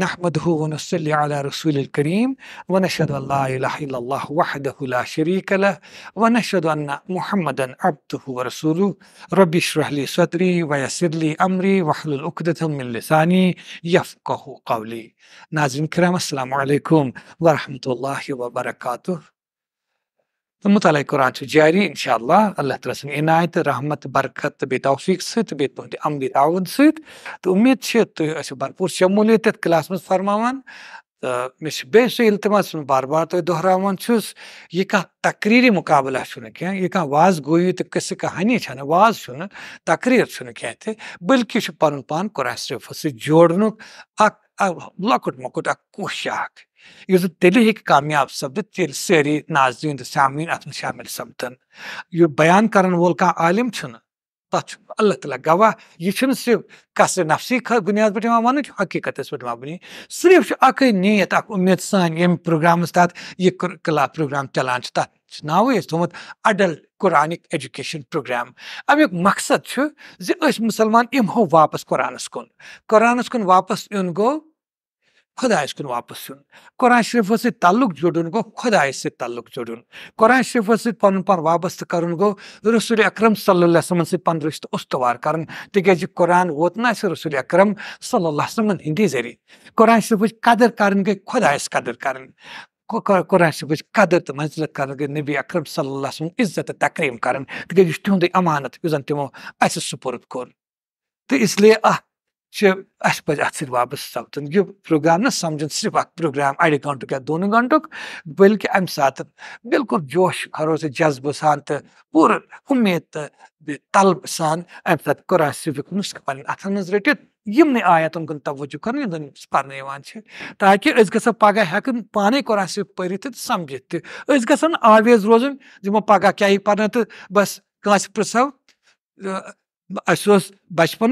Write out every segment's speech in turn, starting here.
نحمده ونصلي على رسول الكريم ونشهد أن لا إله إلا الله وحده لا شريك له ونشهد أن محمدا عبده ورسوله ربي اشرح لي صدري ويسر لي أمري واحلل عقدة من لساني يفقه قولي ناظرين کرام السلام عليكم ورحمة الله وبركاته تو مطالعہ قرآن جاری انشاء اللہ اللہ تعالی سن عنایت رحمت برکت تو بے توفیق سمبید آؤود ستید تھی بھرپور شمولیت تیس کلاس مز فرمان تو مشتما بار بار چھس یہ تقریری مقابلہ یہ واز گوئی تو کہانی تصے واز واضہ تقریر کی بلکہ پن پان قرآن صرف سی اک لکٹ مکٹ اک کوشش اک اسل ہی کاب سپد سیری سامعین ساموین شامل سپدن بیان وول کھان عالم تبدیل اللہ تعالیٰ گواہ یہ صرف کس نفسی بنیاد پہ ون حقیقت بن صرف اکی نیت اک امید یم پروگرام تحت یہ کل پروگرام چلانے تک نا تمہیں اڈل قرآن ایجوکیشن پروگرام امیک مقصد کہ مسلمان نمہ واپس قرآن کن قرآن کن واپس این گو اس خدائس واپس یون قرآن شریفوں سلق سے تعلق جوڑن قرآن شریفوں پن پان وابستہ کرن گو رسول اکرم صلی اللہ علیہ وسلم سے پن رشتہ استوار کرن تک جی قرآن ووتنا اس رسول اکرم صلی اللہ علیہ وسلم ہندی ذریعہ قرآن شریف قدر کرن گے کر اس قدر کرن قرآن شریف قدر تو منزلت کرن گے نبی اکرم صلی اللہ علیہ وسلم عزت تکریم کرن جی کر تہ امانت زن تمو سپورت کور اہ اہ پت ساپس سپدن پروگرام نا سمجھنا صرف اک پروگرام اڑ گنٹک دونوں گنٹک بلکہ ام سات بالکل جوش خروش جذبہ سان پور امید تو طلب سان اما صرف نسخ پہ اتن من رٹن آیتن کن توجہ چھ تاکہ اس گا پگہ ہن پانے قرآن صرف پھر سمجھت تک آلویز روزی دگہ کیا پھر تو بس کانس پرسو اس بچپن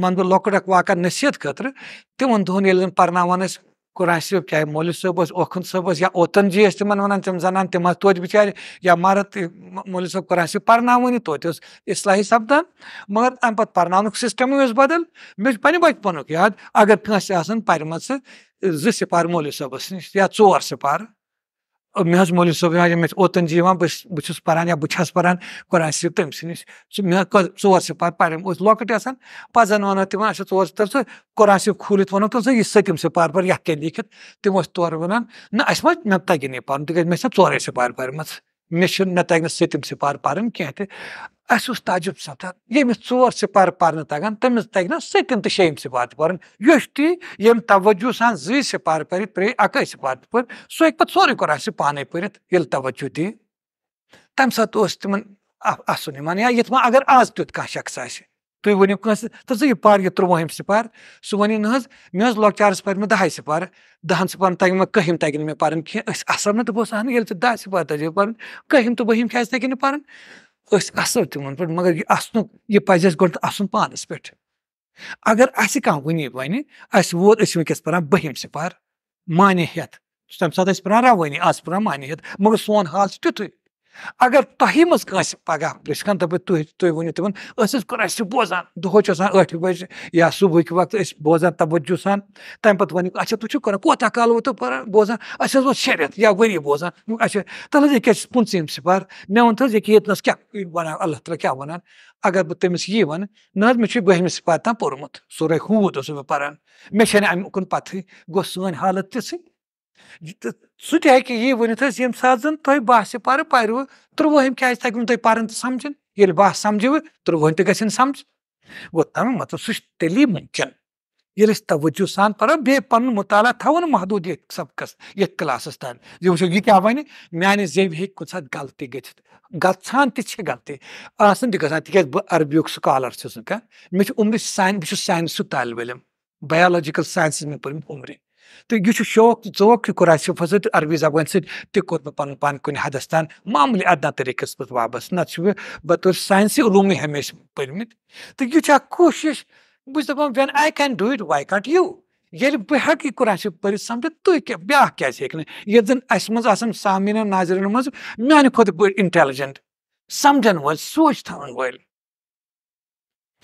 مان خٲطرٕ تِمَن نصیحت ییٚلہِ تم پَرناوان ٲسۍ قرآن صٲب چاہے مولو اوکھُن اوکھن ٲسۍ یا اوتن جی تِم تم زنان تم توتہِ بچار یا مَرٕد مولوی صاحب قرآن پَرناوٲنی توتہِ اوس اِصلاحی سپدان مگر اوس بَدَل مےٚ بدل پنٛنہِ بچپن یاد اگر زٕ سِپارٕ مولوی صبس یا ژور سِپارٕ مےٚ حظ مولوی صٲب یِوان ییٚمہِ اوٚتَن چھِ یِوان بہٕ چھُس بہٕ چھُس پَران یا بہٕ چھَس پَران قۄران صٲب تٔمۍ سٕے نِش سُہ مےٚ ژور چھِ پَتہٕ پَران أسۍ لۄکٕٹۍ آسان پَتہٕ زَن وَنان تِمَن اَسہِ ژور چھِ سُہ قۄران صٲب کھوٗلِتھ وَنو تَتھ سُہ یہِ سٔتِم چھِ پَر پار یَتھ کیٛاہ لیٖکھِتھ تِم ٲسۍ تورٕ وَنان نہ اَسہِ ما مےٚ تَگہِ نہٕ یہِ پَرُن تِکیٛازِ مےٚ چھےٚ ژورَے سِپارِ پَرِمَژٕ مےٚ چھُنہٕ مےٚ تَگہِ نہٕ سٔتِم سِپارٕ پَرٕنۍ کینٛہہ تہِ اَسہِ اوس تعجُب سَپدان ییٚمِس ژور سِپارٕ پَرنہٕ تَگان تٔمِس تَگہِ نہ سٔتِم تہٕ شیٚیِم سِپارٕ تہِ پَرٕنۍ یُس تہِ ییٚمہِ تَوَجوٗ سان زٕے سِپارٕ پٔرِتھ ترٛیٚیہِ اَکٲے سِپارٕ تہِ پٔر سُہ ہیٚکہِ پَتہٕ سورُے قۄران سُہ پانَے پٔرِتھ ییٚلہِ تَوَجوٗ دِ تَمہِ ساتہٕ اوس تِمَن اَسُن یِوان یا یِتھ وۄنۍ اگر آز تیُتھ کانٛہہ شخص آسہِ تُہۍ ؤنِو کٲنٛسہِ تہٕ ژٕ یہِ پَر یہِ تُرٛوُہِم سِپار سُہ وَنہِ نہٕ حظ مےٚ حظ لۄکچارَس پَرِ مےٚ دَہَے سِپارٕ دَہَن سِپارَن تَگہِ مےٚ کٔہِم تَگہِ نہٕ مےٚ پَرٕنۍ کینٛہہ أسۍ اَصٕل نہٕ تہٕ بہٕ اوسُس اہن ییٚلہِ ژٕ دَہ سِپار تَگہِ پَرٕنۍ کٔہِم تہٕ بٔہِم کیٛازِ تَگہِ نہٕ پَرٕنۍ أسۍ اَصٕل تِمَن پٮ۪ٹھ مگر یہِ اَسنُک یہِ پَزِ اَسہِ گۄڈٕ اَسُن پانَس پٮ۪ٹھ اگر اَسہِ کانٛہہ وٕنی وَنہِ اَسہِ ووت أسۍ وٕنکیٚس پَران بٔہِم سِپار مانے ہٮ۪تھ تَمہِ ساتہٕ ٲسۍ پَران رَوٲنی آز پَران مانے ہٮ۪تھ مگر سون حال چھُ تیُتھُے اگر تۄہہِ منٛز کٲنٛسہِ پَگاہ پرٛژھِ کَن دَپہِ تُہۍ تُہۍ ؤنِو تِمَن أسۍ حظ کوٚر اَسہِ چھِ بوزان دۄہَس چھِ آسان ٲٹھِ بَجہِ یا صُبحٕکۍ وقتہٕ أسۍ بوزان تَبجوٗ سان تَمہِ پَتہٕ ؤنِو اچھا تُہۍ چھُو کَران کوتاہ کال ووتو پَران بوزان اَسہِ حظ اوس شےٚ رٮ۪تھ یا ؤری بوزان اَسہِ تَلہٕ حظ ییٚکیٛاہ چھِ پٕنٛژٕ یِم سِفار مےٚ ووٚن تہٕ حظ ییٚکیٛاہ ییٚتہِ نَس کیٛاہ وَنان اللہ تعالیٰ کیٛاہ وَنان اگر بہٕ تٔمِس یی وَنہٕ نہ حظ مےٚ چھُ بٔہمہِ سِفار تام پوٚرمُت سورُے ہوٗد اوسُس بہٕ پَران مےٚ چھَنہٕ اَمہِ کُن پَتہٕے گوٚو سٲنۍ حالت تِژھٕے سی ورس یم سات زن نہٕ تۄہہِ پہ تہٕ تروم ییٚلہِ بہہ سمجھن باس تہِ گژھن سَمجھ سمجھ گھومیں مطلب مُمکِن ییٚلہِ یل توجہ سان پی پن مطالعہ تاؤن محدود سبقس کلاسس تین یہ بن ہیٚکہِ کُنہِ ساتہٕ غلطی گژھان تہِ تھی غلطی آسان تک نہٕ عربی مےٚ مجھے عُمرِ سان بہٕ چھُس ساینسُک طالب علم بالوجکل سائنس میں پہ عمری تو یہ شوق ذوق کہ قراث حضرت عربی زبان کوٚر مےٚ پن پان کن حدس بطور ساینسی ادنا ہمیشہٕ پٔرمٕتۍ تہٕ یہِ ساسی علوم ہمیشہ بہٕ چھُس کوشش when I can do it کیٛاہ بیٛاکھ یو یل بہ ہاسپ زَن سمجھ منٛز بیا سامیٖنَن یہ منٛز ناظرین کھۄتہٕ بٔڑۍ اِنٹیلِجَنٛٹ انٹیجنٹ سمجھن سونٛچ تھاوَن وٲلۍ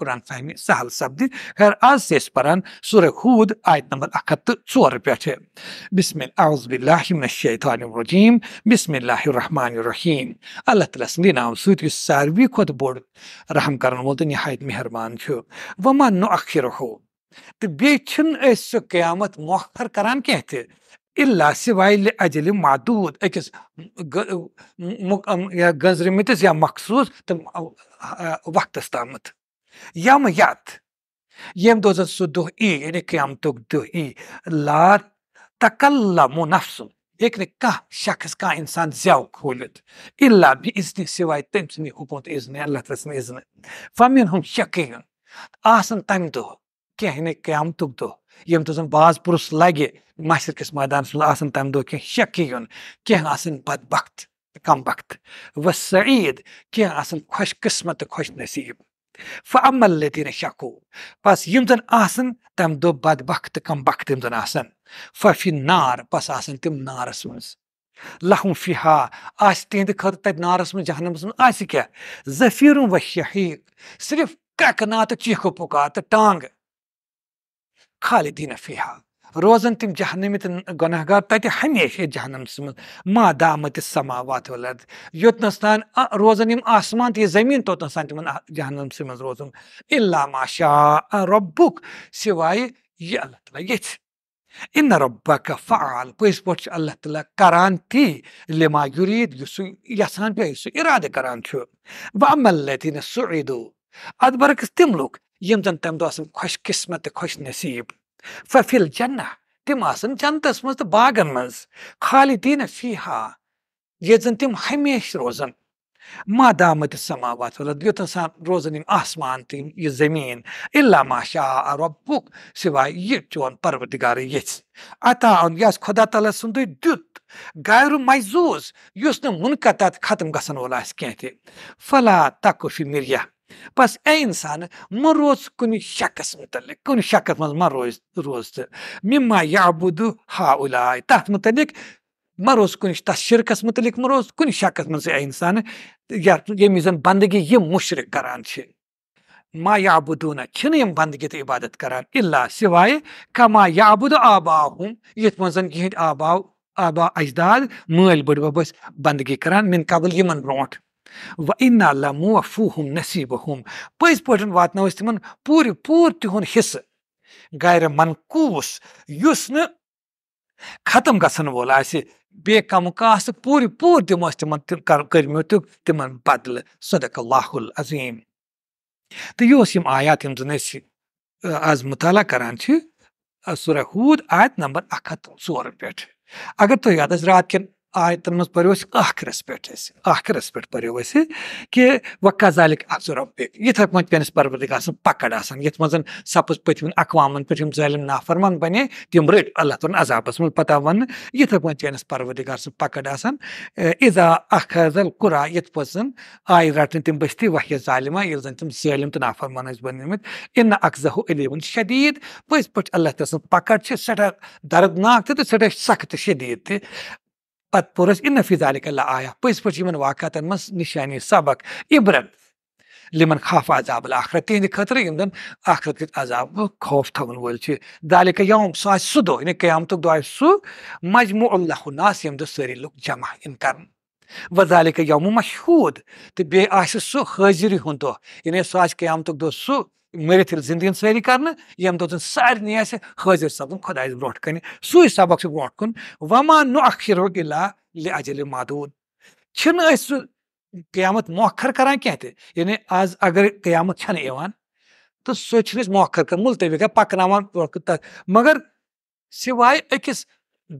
قرآن فہمی سہل سپدِ خیر آز چھِ أسۍ پاران سورہ ہوٗد آیت نمبر اکھ تہٕ اکتھ تو ثور پسم الز بلطان بسم الرحمان الرحیم اللہ تعالیٰ سٕنٛدِ ناو سۭتۍ یُس ساروی کھۄتہٕ بوٚڑ رحم کرن تہٕ نِہایت مہربان چھُ و نو اخر ہو تہٕ بیٚیہِ چھِنہٕ أسۍ سُہ قیامت مۄخر کران کینٛہہ تہِ اللہ تہ اجلہِ ادل أکِس اکسمت یا مخصوٗص تہٕ وقتس تامَتھ یم یت یم دو سو دو ای یعنی قیام تو دو ای لا تکلم نفس ایک نے کہا شخص کا انسان زیو کھولت اللہ بھی اس نے سوائی تیم سنی حکومت اس نے اللہ تعالیٰ نے اس نے فامین ہم شکیئن آسن تیم دو کہنے قیام تو دو یم دو زن باز پروس لگے محسر کس مادان سنل آسن تیم دو کہنے شکیئن کہنے آسن بدبخت کم بخت و سعید کہنے آسن خوش قسمت خوش نصیب فم الذين شكوا بس آسن تم دو بد بخت كم بخت زن آسن ففي النار بس آسن تم نار اسمز لهم فيها آس تہد خطر تب جهنم اسمز مجھ كيا زفير وشحیق صرف ککنا چیخو پکات ٹانگ خالدین فیها روزن تم جہنمتہ تتہ ہمیشہ جہنمس مز ما دامت سماوات ولد یوتنس تان روزن یم آسمان تہ زمین توتنس تان توتنسان تمہ جہنم سوزم الاما شا ربک سوائے یہ اللہ تعالیٰ یھ ان ربک فعال پزی پہ اللہ تعالیٰ کران تی لما یرید سو یسان سہ ارادہ کران سہ اید ادبر عکس تم لوگ تمہ خوش قسمت خوش نصیب ففل جنہ تم آ جنتس مز تو باغن مز خالدین فی یہ زن تم ہمیش روز مادامت سماوت والا روزن آسمان تم یہ زمین علامہ شا ربک سوائے یہ چون پروردگار پرگار عطا اطا اوس خدا تعالی سند دار مائزوس ننکات ختم گنس کن فلح تکفی میری بس ऐ اِنسانہٕ مہ روز کُنہِ شکس مُتعلِق کُنہِ شکس منٛز مہ روز روز تہٕ مِما یابُدُ ہا اُلاے تَتھ مُتعلِق مہ روز کُنہِ تَتھ شِرکَس مُتعلِق مہ روز کُنہِ شکس منٛز اے اِنسانہٕ یَتھ ییٚمہِ وِزِ بنٛدگی یِم مُشرِق کران چھِ ما یابُدوٗنا چھِنہٕ یِم بنٛدگی تہٕ عبادت کران اِلا سِوایہِ کما یابُد آباہُم یِتھ منٛز یِہِنٛدۍ آباو آبا اجداد مٲلۍ بٔڑبَب ٲسۍ بنٛدگی کران مِن قبل یِمن برونٛٹھ و انہ موفو پٔزۍ پٲٹھۍ پزی أسۍ تِمن پوٗرٕ پوٗرٕ تِہُنٛد حِصہٕ حصہ منقوٗس یُس نہٕ ختم گژھن گھن آئے بے پوٗرٕ پوٗرٕ دِمو أسۍ تِمن تم تہِ تِمن بدلہٕ صدق اللہ العظیٖم تہٕ یہِ اوس یِم آیات یِم زَن أسۍ آز مُطالعہ کران سور حود آیت نمبر اکھ ہَتھ اکتوور پٮ۪ٹھ اگر تُہۍ یاد آسہِ راتھ کٮ۪ن آیتن آئے تن پہرسرس پہ پریوس کہ وزالک افزور پہ پس پردار سکڑ آن مز سپ پتوین اقوام پھر ظالم نافرمان بنے تم رٹ اللہ تعالیٰ عذابس مجھ پتہ ون پہ چینس پروردگار سن پکڑ آزا اخرق قرا اسی رٹن تم بستی وحیہ ظالمہ یل تم ظلم تو نافرمان بن اقضاء الدید پز پاس اللہ تعالیٰ تعالی سکڑ سٹھا درد ناک تٹھا سخت شدید تھی قد الطرس إن في ذلك لآية بس من واقعة مس نشاني سبق إبرة لمن خاف عذاب الآخرة تين خطر يمدن آخرة عذاب خوف تھاوَن وٲلۍ چھِ ذالِکہ یوم سُہ آسہِ سُہ دۄہ یعنی قیامتُک دۄہ مجموع الله ناس ییٚمہِ دۄہ لك جمع یِن کَرنہٕ وَذالِکہ يوم مشهود تہٕ بیٚیہِ سو خزيري هندو ہُنٛد سوى یعنی سُہ آسہِ سو دۄہ ساری سارنٕے آسہِ حٲضِر حاضر صبن برونٛٹھ برو کن سبق برونٛٹھ کُن وَما نو اخر و ال اجل قیامت مۄخر سیامت کینٛہہ کر یعنی آج اگر قیامت چن تو سنس موخر کُن تَتھ مگر سوائے اکس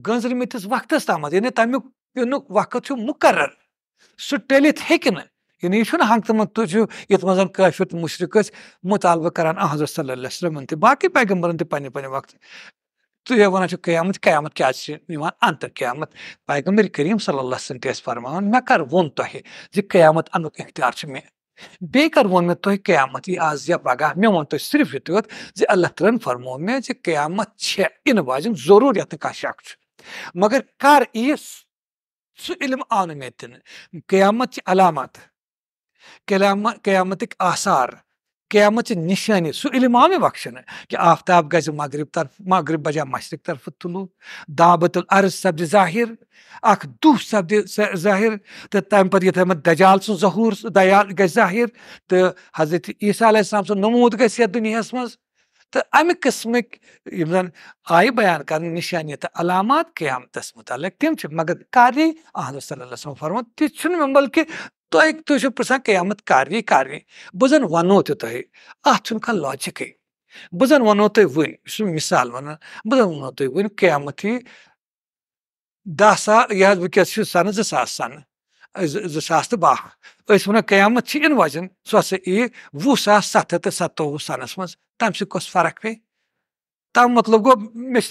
گٔنٛزرٕمٕتِس وقت تام یعنی چھُ مُقرر مقرر سہ ٹلت نہٕ یعنی یہِ چھُنہٕ ہنٛگتہٕ منٛگہٕ چھُ یَتھ منٛز کٲشُر تہٕ مُشرِق ٲسۍ مُطالبہٕ کران حضرت صلی اللہ علیہ وسلمن تہِ باقٕے پیغمبرن تہِ پننہِ پننہِ وقتہٕ تہٕ یہِ وَنان چھِ قیامت قیامت کیٛازِ چھِ یِوان اَنتہٕ قیامت پیغمبر کریٖم صلی اللہ علیہ وسلم تہِ ٲسۍ فرماوان مےٚ کر ووٚن تۄہہِ زِ قیامت اَنُک اختیار چھُ مےٚ بیٚیہِ کر ووٚن مےٚ تۄہہِ قیامت یہِ آز یا پگاہ مےٚ ووٚن تۄہہِ صرف یہِ تیوت زِ اللہ تعالیٰ ہن فرمو مےٚ زِ قیامت چھےٚ یِنہٕ واجیٚنۍ ضروٗر یَتھ نہٕ کانٛہہ شک چھُ مگر کر یی سُہ علم آو نہٕ مےٚ دِنہٕ قیامت چھِ علامات قیامتک آثار قیامت نشانی سہ علمام بخشن کہ آفتاب گز مغرب طرف مغرب بجا مشرق طرف طلوع دعبت العرض سپد ظاہر اخ دہ سپد ظاہر تو تمہ پتہ یتھے مت دجال سن ظہور دیال گز ظاہر تو حضرت عیسیٰ علیہ السلام سن نمود گز یتھ دنیاس مز تو امہ قسمک یم زن آیہ بیان کرن نشانی تو علامات قیامتس متعلق تم مگر کاری احمد صلی اللہ علیہ وسلم فرمو تہ چھن بلکہ तो एक तो प्रसा कयामत कारवी कारवी बजन वनो त्यो त हातून का लॉजिक आहे बजन वनो तो वयन मिसाल वना बजन वनो तो वयन कयामत ही दह साल या वस सन जो सास सन जो सास तो बाह वो कयामत इन वजन सह सा ई वह सास सत हथ सतोवह सनस मज तम सत कस फर्क पे तम मतलब गो मे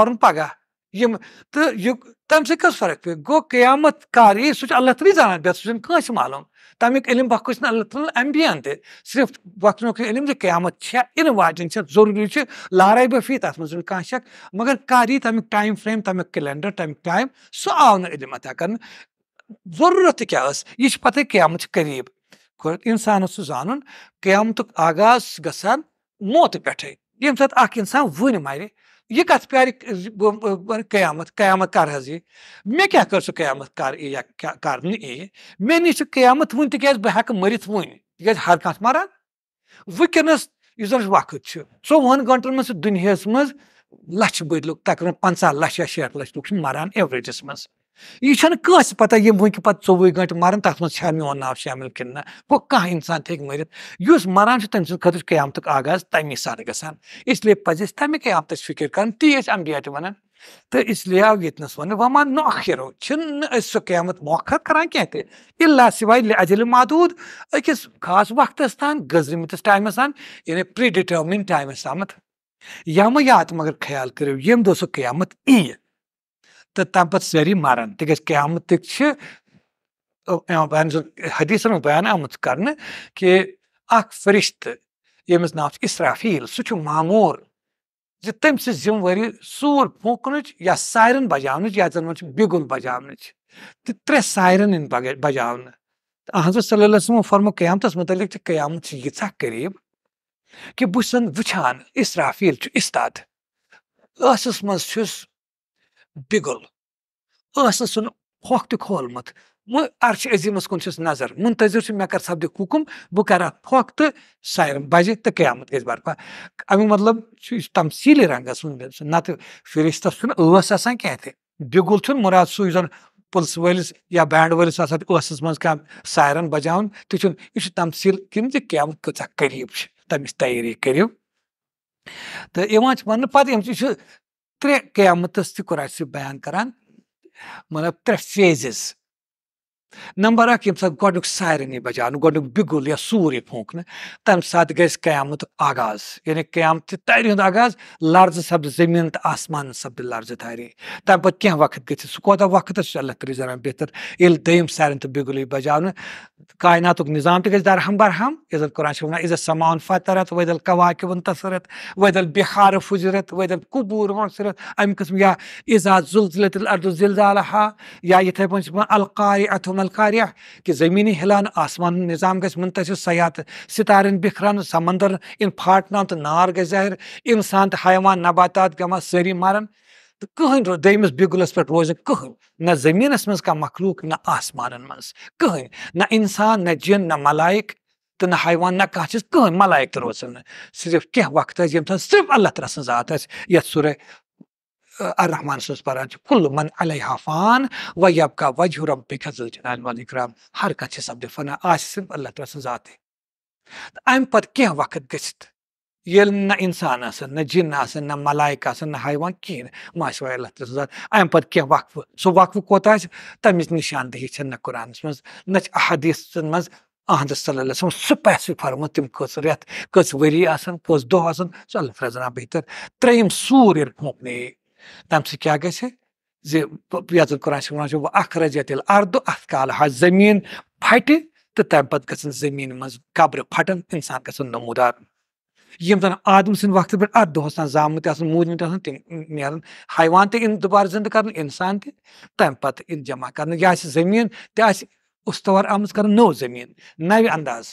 मरन पगह یِم تہٕ یہِ تَمہِ سۭتۍ کۄس فرق پیٚیہِ گوٚو قیامت کر یی سُہ چھُ اللہ تعالیٰ زانان بیٚیہِ سُہ چھُنہٕ کٲنٛسہِ معلوٗم تَمیُک علم وقت چھُنہٕ اللہ تعالیٰ ایم بی ان تہِ صرف وقتُک علم زِ قیامت چھےٚ یِنہٕ واجیٚنۍ چھےٚ ضروٗری چھِ لارے بٔفی تَتھ منٛز چھُنہٕ کانٛہہ شک مگر کر یی تَمیُک ٹایم فریم تَمیُک کیلینڈر تَمیُک ٹایم سُہ آو نہٕ علم عطا کَرنہٕ ضروٗرت تہِ کیاہ ٲس یہِ چھِ پَتہٕ قیامت چھِ قریٖب اِنسانَس سُہ زانُن قیامتُک آغاز چھُ گژھان موتہٕ پٮ۪ٹھٕے ییٚمہِ ساتہٕ اکھ اِنسان وٕنہِ مَرِ یہ کت پہ قیامت قیامت کر حس یہ مے کیا قیامت کر قیامت ون ترت و ورن تھی ہر کان مران و ورکس وقت چوہن گنٹن مجھے دنیا مجھ لچ بد لوگ تقریباً پنچہ لچھ یا شیٹ لچھ لوگ مران اویریجس مجھ یہسہ پتہ یہ وی پہ چوہے گنٹ مران تر ما مو نام شامل کنہیں وسان تک مریت اس مران تم قیامتُک آغاز تمی سات گا اس لیے پہ تی قیامت فکر کر تیس تہٕ اس لیے آو آوتنس و مان نوخرو سو قیامت موخر کران تی اللہ اجل محدوٗد اکس خاص وقت تان یعنی پرٛی ڈِٹٔرمِن پری ڈٹرمنگ ٹائمس یات مگر خیال کرو یم سُہ قیامت ای تہٕ تَمہِ پَتہٕ سٲری مَران تِکیازِ قیامتٕکۍ چھِ یِوان بیان حدیٖثَن ہُنٛد بیان آمُت کَرنہٕ کہِ اَکھ فرِشتہٕ ییٚمِس ناو چھُ اِسرافیٖل سُہ چھُ معموٗر زِ تٔمۍ سٕنٛز ذِمہٕ وٲری سوٗر پھونٛکنٕچ یا سارٮ۪ن بَجاونٕچ یَتھ زَن وَنان چھِ بِگُل بَجاونٕچ تہٕ ترٛےٚ سارٮ۪ن یِن بَجاونہٕ تہٕ اَہن حضرت صلی اللہ علیہ وسلم فرمو قیامتَس مُتعلِق چھِ قیامت چھِ ییٖژاہ قریٖب کہِ بہٕ چھُس وٕچھان اِسرافیٖل چھُ اِستاد ٲسَس منٛز چھُس بِگُل بگل عسو سن پھول مت عرش کُن چھُس نظر مُنتظر چھُ مےٚ کَر سے حُکُم بہٕ کَرٕ اَتھ بہ تہٕ سار بَجہِ تہٕ قیامت گژھِ برپا اَمیُک مطلب چھُ چھُ یہِ تَمسیٖلی رنٛگَس منٛز نَتہٕ تمصیلی رنگس نت فرشت سے غس آگل مراد سو زَن پُلسہٕ وٲلِس یا بینٛڈ وٲلِس آسان بینڈ ولسس من سارن بجا تو یہ تمصیل کی قریب تم تیاری کرو تو منہ پہ ترٛےٚ قیامتس تہِ کوٚر اَسہِ یہِ بیان کران مطلب ترٛےٚ فیزِز نمبر اکھ یم سات سارنٕے سار گۄڈنیُک بِگُل یا سوری پھونٛکنہٕ تَمہِ سات گژھِ قیامت آغاز یعنی قیامت تاری آغاز لرز سپد زمین تہٕ آسمان سپد لرز تارے کینٛہہ وقت سُہ کوتاہ وقت اللہ تعالیٰ زراعت بہتر دیم تہٕ بِگُل بگل ای کایناتُک نِظام تہِ نظام درہم برہم عزت قرآن وَنان عزت سمان فطرت ودل قواک تصرت ودل بہار فجرت ودل قبور حصرت اَمہِ قسم یا یا زلزلت پٲٹھۍ چھِ وَنان القارِ القائے کہ زمینی ہلان آسمان نظام گھس منتصر سیاحت ستار بکھران سمندر ان پھاٹنا تو نار گھر ظاہر انسان تو حیوان نباتات گما سری مارن تو کہین دس بگلس پہ روزن کہیں نہ زمینس مخلوق نہ آسمان کہیں نہ انسان نہ جن نہ ملائق تو نہ حیوان حیوانہ کسین ملائق تو روزن صرف وقت صرف اللہ تعالیٰ سورہ الرحمن سٕنٛز پَران چھِ کُل من علیہ فان وَب کا وجہ الحمکر ہر کانٛہہ چھِ کتنا سپد آسہِ صرف اللہ تعالیٰ سٕنٛز ذاتے تہٕ اَمہِ پَتہٕ کینٛہہ وقت گٔژھِتھ ییٚلہِ نہ اِنسان آسَن آسَن نہ نہ جِن جنہ ملائقا نایا کہین ماسبی اللہ تعالیٰ سٕنٛز ذات اَمہِ پَتہٕ کینٛہہ وقفہٕ وقفہٕ سُہ کوتاہ آسہِ تَمِچ وقفہ چھےٚ نہ قُرآنَس منٛز نہ چھِ قرآن منٛز مز صلی اللہ علیہ تِم کٔژ سپیسف فرمت تم كی ریت کے وری كو دہ سلامہ بہتر ترٛیٚیِم تریم سوری پھونكنے تَمہِ سۭتۍ کیاہ گژھِ زِ یَتھ قرآن چھِ وَنان چھِ اکھ رَزِ ییٚتہِ ییٚلہِ اَردٕ اَتھ کالہٕ حظ زٔمیٖن پھَٹہِ تہٕ تَمہِ پَتہٕ گژھن زٔمیٖنہِ منٛز قبرٕ پھَٹن اِنسان گژھن نموٗدار یِم زَن آدم سٕنٛدِ وقتہٕ پٮ۪ٹھ اَتھ دۄہَس تام زامٕتۍ آسان موٗدمٕتۍ آسان تِم نیرَن حیوان تہِ یِن دُبارٕ زِندٕ کَرنہٕ اِنسان تہِ تَمہِ پَتہٕ یِن جمع کَرنہٕ یہِ آسہِ زٔمیٖن تہِ آسہِ اُستوار آمٕژ کَرنہٕ نٔو زٔمیٖن نَوِ اَنداز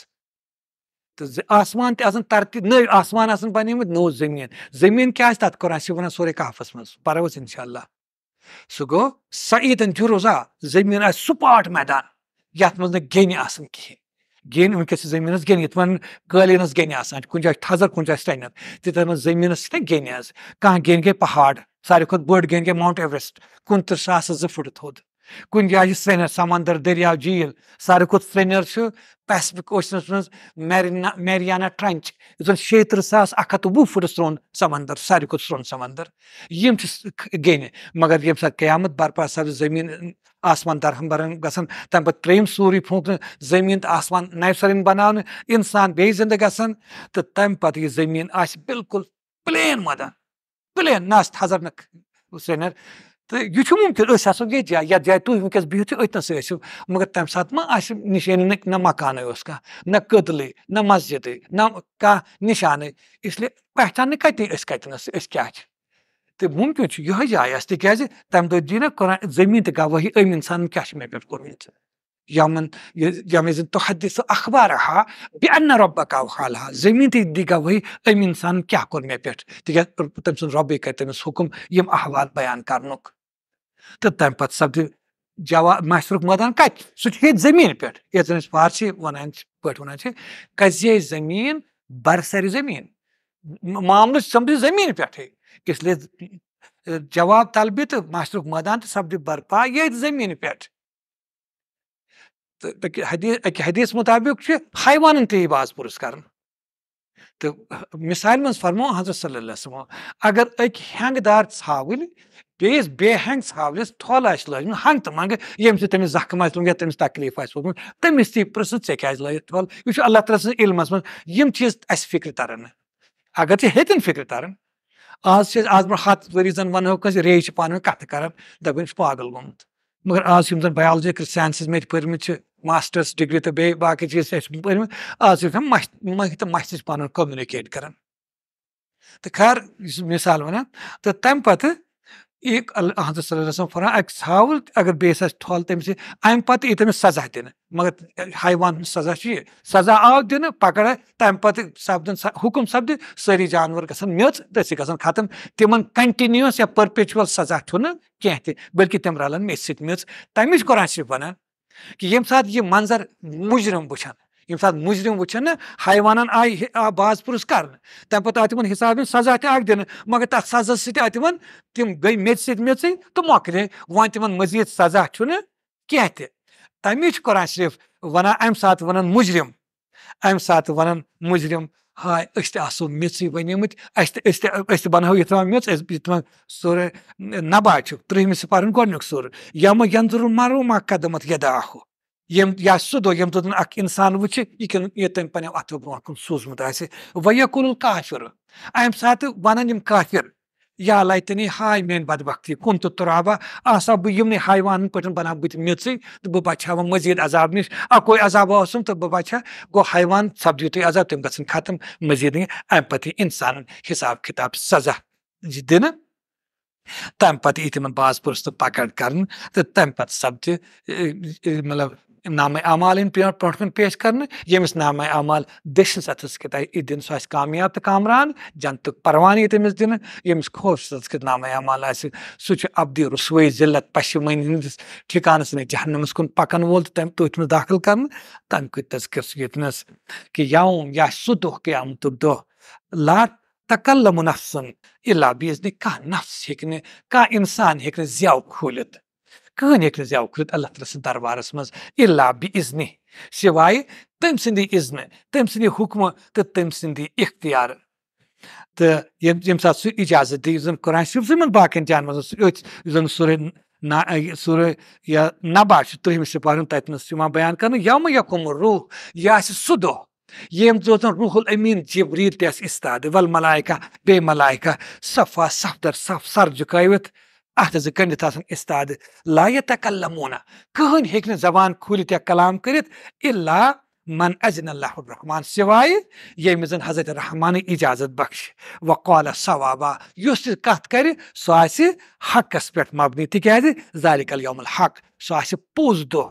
تہٕ آسمان تہِ آسان ترتی نٔوۍ آسمان آسان بَنیمٕتۍ نوٚو زٔمیٖن زٔمیٖن کیاہ آسہِ تَتھ کوٚر اَسہِ وَنان سورُے کافَس منٛز پَرو أسۍ اِنشاء اللہ سُہ گوٚو سعیٖدَن تہِ روزان زٔمیٖن آسہِ سُپاٹ میدان یَتھ منٛز نہٕ گیٚنہِ آسان کِہینۍ گیٚنہِ وٕنکیٚس چھِ زٔمیٖنَس گیٚنہِ یِتھ وَن قٲلیٖنَس گیٚنہِ آسان کُنہِ جایہِ چھِ تھزر کُنہِ جایہِ چھِ تَنٮ۪تھ تِتھٕے منٛز زٔمیٖنَس چھِ چھِنہ گیٚنہِ حظ کانٛہہ گیٚنہِ گٔے پہاڑ ساروی کھۄتہٕ بٔڑ گیٚنہِ گٔے ماوُنٛٹ ایوریسٹ کُنتٕرٛہ ساس زٕ فُٹہٕ تھوٚد Guncayış trener Samandır Deryavcıyıl. Sarıkut trener şu Pasifik Ocean'sınız Mariana Trench. Zon şehitr sas akatu bu fırstron Samandır Sarıkut stron Samandır. Yem gene magar yem sa kıyamet barpa sar zemin asman darham baran gasan tam pat prem suri phunk zemin asman naysarin banan insan bey zinde gasan to tam pat zemin aş bilkul plain madan plain nast hazarnak Hüseyinler تہٕ یہِ چھُ مُمکِن أسۍ آسو ییٚتہِ جایہِ یَتھ جایہِ تُہۍ وٕنکیٚس بِہِو تُہۍ أتۍنَسٕے ٲسِو مگر تَمہِ ساتہٕ ما آسہِ نِشٲنی نہٕ نہ مکانٕے اوس کانٛہہ نہ کٔدلٕے نہ مسجِدٕے نہ کانٛہہ نِشانٕے اِسلیے لیے پہچان نہٕ کَتہِ أسۍ کَتِنَس أسۍ کیاہ چھِ تہٕ مُمکِن چھُ یِہوے جاے آسہِ تِکیازِ تَمہِ دۄہ دی نہ قۄران زٔمیٖن تہِ گوٲہی أمۍ اِنسانَن کیاہ چھُ مےٚ پٮ۪ٹھ کوٚرمُت یِمن یِمے زَن تۄہہِ دِژ سُہ اخبار ہا بیٚیہِ اَنہِ نہ رۄبہٕ کاو حال ہا زٔمیٖن تہِ دِ گوٲہی أمۍ اِنسانَن کیاہ کوٚر مےٚ پٮ۪ٹھ تِکیازِ تٔمۍ سُنٛد رۄبٕے کَرِ تٔمِس حُکُم یِم احوال بیان کَرنُک تو تم سپد زٔمیٖن پٮ۪ٹھ یَتھ پہ أسۍ فارسی ویٹ وزی زمین بر سر زمین معاملہ سمد زمین پہ پٮ۪ٹھٕے لیے جواب طلبہِ تو معاشر مٲدان تو سپد برپا یہی زمین پہ حدیث اکہ حدیث مطابق حیوان تھی تہٕ پورس منٛز فرمو حضرت صلی اللہ علیہ وسلم اگر اک ہینگ دار ژھاوٕلۍ بے تھۄل آسہِ لٲجمٕژ ٹھاس تہٕ منٛگہٕ ییٚمہِ سۭتۍ تٔمِس زخم آسہِ لوٚگمُت یا تٔمِس تٔمِس تکلیٖف آسہِ تہِ تکلیف آپ مجھے تم تھۄل یہِ چھُ اللہ تعالیٰ سٕنٛز سی علمس من چیز اچھی فکر ترن اگر کے ہکر ترا آج آج بر ہاتھ وری زن ون ریچ پانی کہ داگل گوت آج ہم زبالجکل سائنس میرے پاسٹرس ڈگری تو باقی چیز پی آز چھِ تہٕ مہیت مش پَنُن کوٚمنِکیٹ کَران تہٕ خیر مِثال وَنان تہٕ تَمہِ پَتہٕ ایک اللہ صلی اللہ اک فرح اگر بیس امہ پتہ یہ تمس سزا دن مگر حیوان سزا سزا آو دن دکڑ تمہ سپدن حکم سپد ساری جانور گھن میچ تس گھن ختم تمن کنٹینیوس یا پرپیچول سزا چن تہ بلکہ تم رل میچ سی قرآن شریف ونان کہ یم سات یہ منظر مجرم بچن یہ سات مجرم وشن ہای و آئی باز باض پس کر تمہیں آو تم حساب سزا تک دن مگر تب سزا سات آ سک مت مکل و تمہ مزید سزا کی تم قرآن صرف ونان ام سات ونان مجرم ام سات ونان مجرم ہاس تی بن تنہا یہاں میتھ میرے نبا چک ترہم سے گۄڈنیُک گر یا مہ ضرور مرو ما قدمت یاد آو jem, ja sudo jem dodin ak insan vuchi ikin yetem pane ato bron kun suzmut asi ve yekulul kafir ayem saati vanan yim kafir ya laytani hay men badbakti kuntu turaba asa bu yimni hayvanın pötün bana bit mitsi bu bacha va mazid azab nish a koy azab olsun to bu bacha go hayvan sabdiyuti azab tem gatsin khatm mazid ayem pati insanın hesab kitap saza dinu تمہ پتہٕ یہِ تِمن باز پُرستہٕ پکڑ کرنہٕ تہٕ تمہِ پتہٕ سپدِ مطلب نام اعمال ان پرنٹ کن پیش کرنے یہ مس نام اعمال دیشن ساتھ اس کے تا ہے یہ دن سوائس کامران جان تک پروانی تھی مس دن یہ مس خوش ساتھ نام اعمال آئیسے سوچ عبدی رسوی زلت پشی مہین ہندس ٹھیکانے سے نہیں جہنم اس کن پاکن بولتا ہے تو اتنے داخل کرنے تا ہم کوئی تذکر سوئی اتنے کہ یاوں یا سدو کے آمد دو لا تکلم نفسن اللہ بیزنی کانٛہہ نفس ہیٚکہِ نہٕ کانٛہہ اِنسان ہیٚکہِ نہٕ کھولیت کھوٗلِتھ Kāniek ne zjaukrit Allah Teala'sının darbarasımız illa bi izni. Şivay tüm sindi izni, tüm sindi hukmu te tüm sindi ihtiyarı. Te yem yem saat sür icazet de yüzün Kur'an şifzi mi bakın canımızın sür yüzün sure na e, sure ya nabaş tuhim şiparın taytınız şuma beyan kanı yamı yakumur ruh yasi sudo. Yem zotan ruhul emin Cibril tes istadı vel malaika be malaika safa saf der saf sar cukayvet. ات اِستادٕ استاد لائہ کٕہٕنۍ ہیٚکہِ نہٕ زبان کھوٗلِتھ یا کلام کٔرِتھ اِلا من ازن اللہ الرحمان سوائے زن حضرت رحمانک اجازت بخش کتھ کرِ سُہ آسہِ حقس پٮ۪ٹھ مبنی تِکیازِ تک یوم الحق سُہ آسہِ پوٚز دۄہ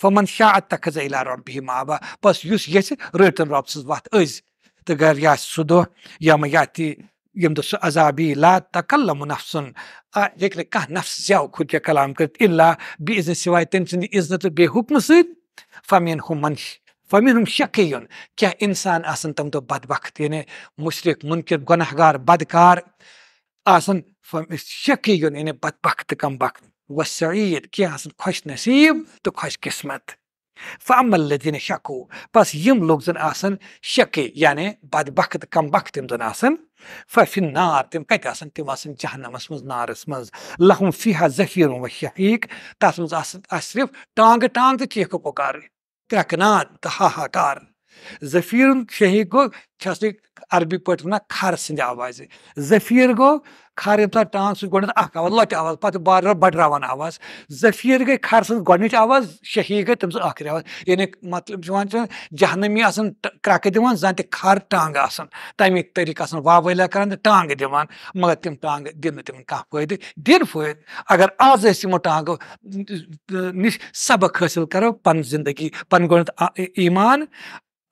فمن شاہ اطا الا ربحیم مابا بس یُس یژھِ رٔٹِن رۄب سٕنٛز وتھ أزۍ تہٕ رب یہِ آسہِ سُہ دۄہ سہ یا تہِ يمدس أزابي لا تكلم نفس ذكر آه، كه نفس زیو کھۄتہٕ تہِ کلام کٔرِتھ اِلا بإذن سواي تنسن تٔمۍ سٕنٛدِ عزت بیٚیہِ حُکمہٕ سۭتۍ فمیٖن هم منش فمیٖن ہُم شکٕے یُن اِنسان آسَن تِم تہٕ بدبخت یعنی يعني مُشرق مُنکِر گۄناہ گار بدکار آسَن فم یُن يعني بدبخت وقت كم وقت وسعيد كه آسَن خۄش نصیٖب تو خۄش قٕسمت فعمل لدین شکو بس یم لوگ زن آسن شکی یعنی بعد بخت کم بخت زن آسن ففی نار تم کتی آسن تم آسن جہنم اسمز نار اسمز لہم فیہا زفیر و شحیق تاسمز آسن اسریف ٹانگ ٹانگ تی چیخو کو کار ترک نار تہا ہا کار زفیر شحیق کو چھاسنی عربی پویٹ ہونا کھار سندھ آوازی زفیر کو کھر ییٚمہِ ساتہٕ ٹانٛگ سُہ گۄڈٕنٮ۪تھ اَکھ آواز لۄچہِ آواز پَتہٕ بارٕ بار بَڑراوان آواز زٔفیٖر گٔے کھر سٕنٛز گۄڈنِچ آواز شہیٖد گٔے تٔمۍ سٕنٛز ٲخری آواز یعنی مطلب چھُ وَنان چھِ جہنمی آسان کرٛکہٕ دِوان زَن تہِ کھر ٹانٛگہٕ آسان تَمی طٔریٖقہٕ آسان واوٲلیا کَران تہٕ ٹانٛگہٕ دِوان مگر تِم ٹانٛگہٕ دِنہٕ تِمَن کانٛہہ فٲیدٕ دِن فٲیدٕ اگر آز أسۍ یِمو ٹانٛگو نِش سبق حٲصِل کَرو پَنٕنۍ زِندگی پَنُن گۄڈٕنٮ۪تھ ایٖمان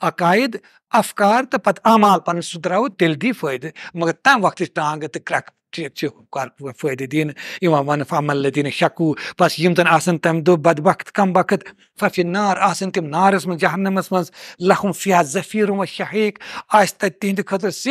عقایِد افکار تہٕ پَتہٕ اعمال پَنٕنۍ سُہ ترٛاوو تیٚلہِ دی فٲیدٕ مگر تَمہِ وقتٕچ ٹانٛگہٕ تہٕ کرٛکہٕ فٲیدٕ یِوان وَنہٕ دین دِنہٕ فم بَس یِم زَن بس تَمہِ دۄہ بد وقت کَم وقت فَفہِ نار تِم نارَس منٛز آپ نارس مہنمس مز لکھم فیا ظفیر شاہیق تہد خرف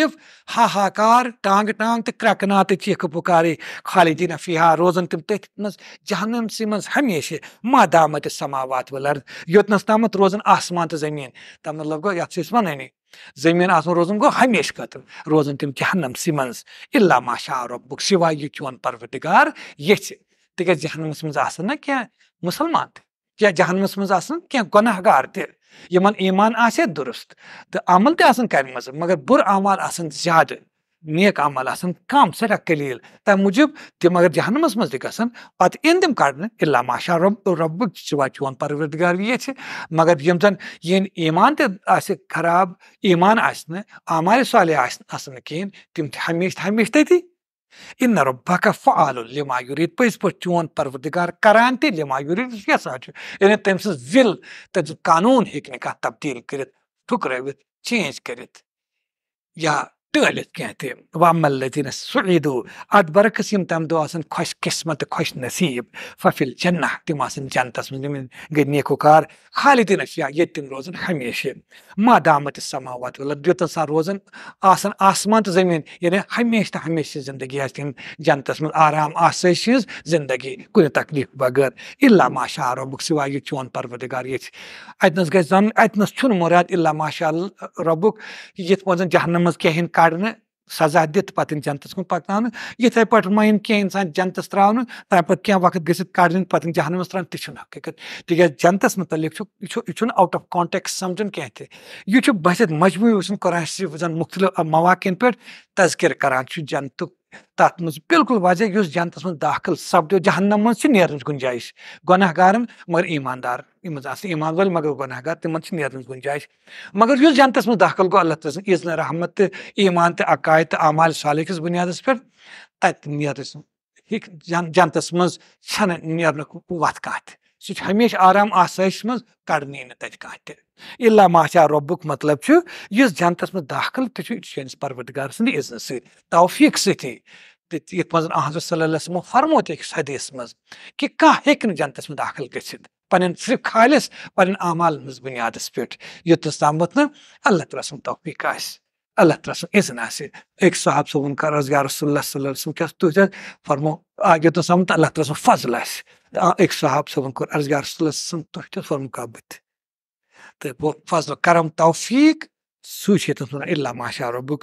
ہا ہا کار ٹانگ ٹانگ تو کرکنات بکارے خالدینہ فیا روزان تم تھی من جہنم منٛز من ہمیشہ مادامت سماوت سماوات وَلر یوٚتنَس تامَتھ روزاً آسمان تہٕ زٔمیٖن مطلب گوٚو یَتھ چھِ أسۍ وَنٲنی زمین روزن گو ہمیشہ خطر روزن تم جہنم سی مز الما شاء ربک شوائے یہ چون پروردگار پروردار یوز جہنمس مہنگا مسلمان تھی جہنس گناہ گار تہ ایمان آسے درست تو عمل تا کر برعمال زیادہ نیک عمل آسان کم سا قلیل تمہیں موجب تم اگر جہنمس گھن گت این تم کڑنے اللہ ماشا اللہ رب چون پروردار مگر زن یہ ایمان تہ خراب ایمان آمال صالح آسان کہین تم تمیشہ ہمیشہ تتی ربک فعال لما یرید پز پہ چون پروردار لما تیماوری كیا سا یعنی تم سل تم سانون کا تبدیل کرت ٹھکروت چینج کرت یا tölet कहते वमल लजीन सुदू अत बरकस यम तम दोसन खुश किस्मत खुश नसीब फफिल जन्ना तिम आसन जन्नतस मज गई नेकोकार खालिदिन अशिया ये तिम रोजन हमेशे मा दामत समावत लद्यत सा रोजन आसन आसमान तो जमीन यानी हमेशा हमेशा जिंदगी आस तिम जन्नतस मज आराम आसाइश जिंदगी कुन तकलीफ बगैर इल्ला माशा रबुक सिवा ये चोन परवरदिगार ये अतनस गई जन अतनस छुन मुराद इल्ला माशा रबुक यथ मज जहन्नम मज कहें کڑنے سزا دن جنت کن پکنان اتھے پہ انسان جنتس ترا تم پہ وقت گھت کر پہ جہنمس ترا منتر حقیقت تک جنتس متعلق آؤٹ آف كانٹیکٹ سمجھا كی بحث مجموعی سم قرآن زن مختلف مواقع تذکر کران جنت تر بالکل واضح اس جنتس من داخل سپدو جہنم میرنس گنجائش گناہ گارن مگر ایماندار ایمان ول مگر گناہ گار تمہ نیرن گنجائش مگر اس جنتس من داخل گو اللہ تعالی عزن رحمت ایمان تو عقائد عمال صالح کس بنیاد پہ تک نیر جنتس من نیرن وات کات آرام آسائش مز کڑ نیت ماشا ربک مطلب اس جنتس مز داخل تین پروردگار سی ستفیق ستی صلی اللہ وسلم فرموت اکس حدیث مز کہ جنتس مز داخل گٔژھِتھ پن صرف خالص پن آعمال ہند بنیاد پوتست تام اللہ تعالیٰ توفیق آسہِ اللہ تعالیٰ سُنٛد عزن آئے اق صاحب صٲبُن کر عزگ رسول اللہ صلی اللہ علیہ وسلم کیٛاہ سم فرم آسم تو اللہ تعالیٰ سُنٛد فضل آس آ اق صاحب رسول اللہ عرسگار صلہ تہِ فرمو کا بہٕ كب تو فضل توفیٖق کرم توفیق سوش یوتھ اللہ ماشاء الربہ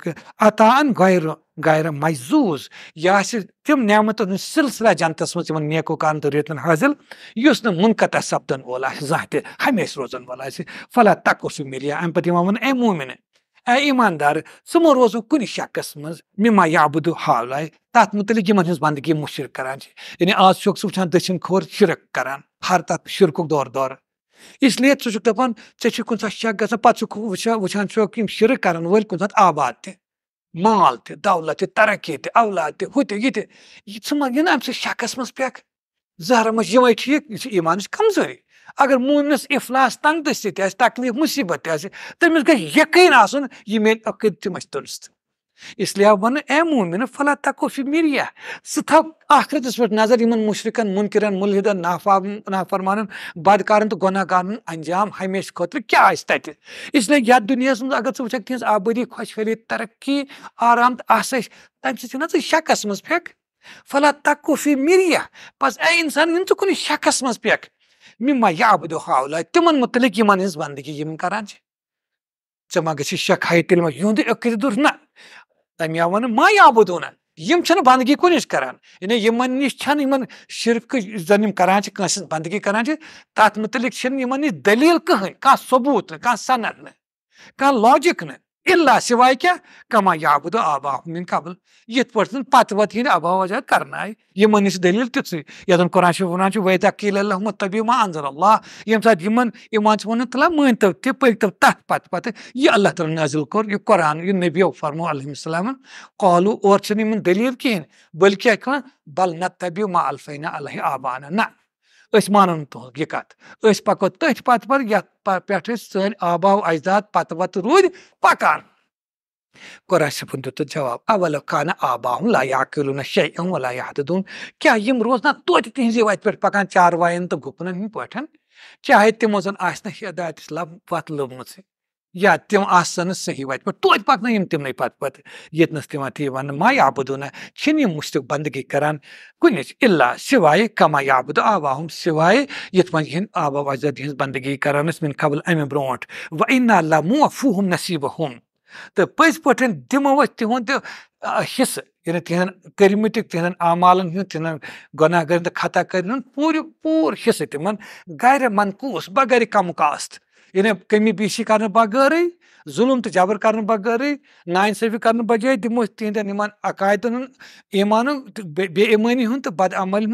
اطاً غیر غیر محظوظ یہ تم نعمت سلسلہ جنتس مت نیک وكن تو ریتن یُس نہٕ مُنقطع سپدن وول آسہِ زانٛہہ تہِ تیشہ روزن وول آسہِ آئے فلح اَمہِ ملیا یِوان یو ون موٗمِنہٕ اے ایماندار ثم روز کن شکس من ممایاب ددو حال لائے تک متعلق یہ بندگی کران کرنا یعنی آز آج چکان کھور شرک کران ہر تک شرک دور دور اس لیے ژٕ چھُکھ دپان ژےٚ چھُے کُنہِ ساتہٕ شک گژھان پتہٕ چھُکھ وٕچھان وٕچھان چھُکھ یِم شِرک کر وٲلۍ کُنہِ ساتہٕ آباد تہِ مال تہِ دولت تہِ ترقی تہِ تہِ تہِ تہِ اولاد ہُہ یہِ یہِ ژٕ مہ اَمہِ سۭتۍ شکس منٛز سکس زہرا منٛز یِمے ٹھیٖک یہِ چھِ کی کمزوری اگر مومنس افلاس تنگ تنگتی تی تکلیف مصیبت تہ تمس گھر یقین آن یہ عقید تم درست اس لیے ون اے مومن فلا ن میریا سہ میری آخرتس پہ نظر ان مشرقن منکرن نافا نافرمان بدکار تو گناہ گارن انجام ہمیشہ خطر کیا آس تت اس لیے یت دنیا اگر وچا تہذ آبادی خوش خلی ترقی آرام تو آسائش تم سنہ شکس مس پھیک فلا تقوفی میری پس اے انسان کن شکس مز پھیک مما مایا عبد خاولا تمن متعلق یمن ہز بندگی یم کران چھ چما گسی شک ہائی تل ما یوند اکی دور نہ تم یا ون مایا عبد ہونا یم چھن بندگی کونس کران یعنی یمن نش چھن یمن شرک زن یم کران چھ کانس بندگی کران چھ تات متعلق چھن یمن دلیل کہ کا ثبوت کا سند نہ کا لوجک نہ اللہ سوائے کیا کما یابد آبا من قبل یت پاس پتہ وت ہند آبا وجہ کرنا نیش دلیل تیت یوتن قرآن ونان ویتہ اکیل اللہ تبی ما انزل اللہ یم سات یمن ایمان تلا تو ساتھ منتو تو تف پتہ پتہ یہ اللہ تعالیٰ کر کور قرآن نبی فرمو علیہ السلام قولو ارچ دلیل کہین بلکہ بل نہ ما الفینا علیہ آبانا نہ أسۍ أسۍ مانان یہِ کَتھ اانون تک پَتہٕ پتہ یت پہ سی آبا و اجداد پتہ وتہ روید پکان قرا صبن دواب او و لو خانہ آبا ہوں الحاق قلعہ کیٛاہ یِم روزنا توتہِ روز وَتہِ پٮ۪ٹھ پَکان چاروایَن تہٕ گُپنَن ہِنٛدۍ پٲٹھۍ چاہے تِمو زَن آسہِ نہٕ تموہت لَب وَتھ لوبم یا تِم آسن نہٕ صحیح وَتہِ پٮ۪ٹھ توتہِ پَکنٲیِم تِمنٕے پَتہٕ پَتہٕ ییٚتنَس تِم اَتھ یہِ وَنہٕ ما یابُدوٗنا چھِنہٕ یِم مُشتِق بنٛدگی کَران کُنِچ اِلا سِوایے کَما یابُدو آواہُم سِوایے یِتھ منٛز یِہِنٛدۍ آبا وزد ہِنٛز بنٛدگی کَران ٲسۍ مِن قبل اَمہِ برونٛٹھ وَنا لموف ہُم نصیٖبہٕ ہُم تہٕ پٔزۍ پٲٹھۍ دِمو أسۍ تِہُنٛد حِصہٕ یعنی تِہنٛدٮ۪ن کٔرمٕتِکۍ تِہنٛدٮ۪ن عمالن ہُنٛد تِہنٛدٮ۪ن گۄناہ گرن تہٕ خطا کٔرِن ہُنٛد پوٗرٕ پوٗرٕ حِصہٕ تِمن گرِ منقوٗس بغٲر کَم کاست یعنی کمی بیشی کرغرے ظلم تو جبر کر بغرے نانصوبی کرنے بجائے دم تہند عقائد اینانوں بے ایمانی تو بدعملی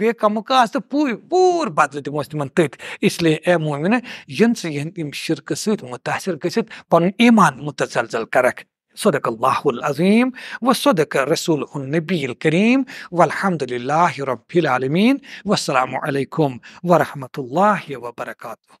بے قم کا پور پور بدل دمن تت اس لیے اے امونے یہ شرکت سب متاثر گست پن ایمان متضلزل کر صدق اللہ العظیم و صدق رسول النبی الکرم و الحمد اللہ المین و السلام علیکم ورحمۃ اللہ وبرکاتہ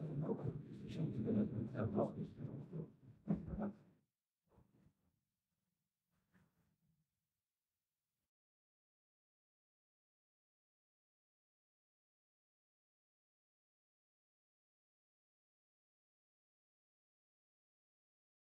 Thank you.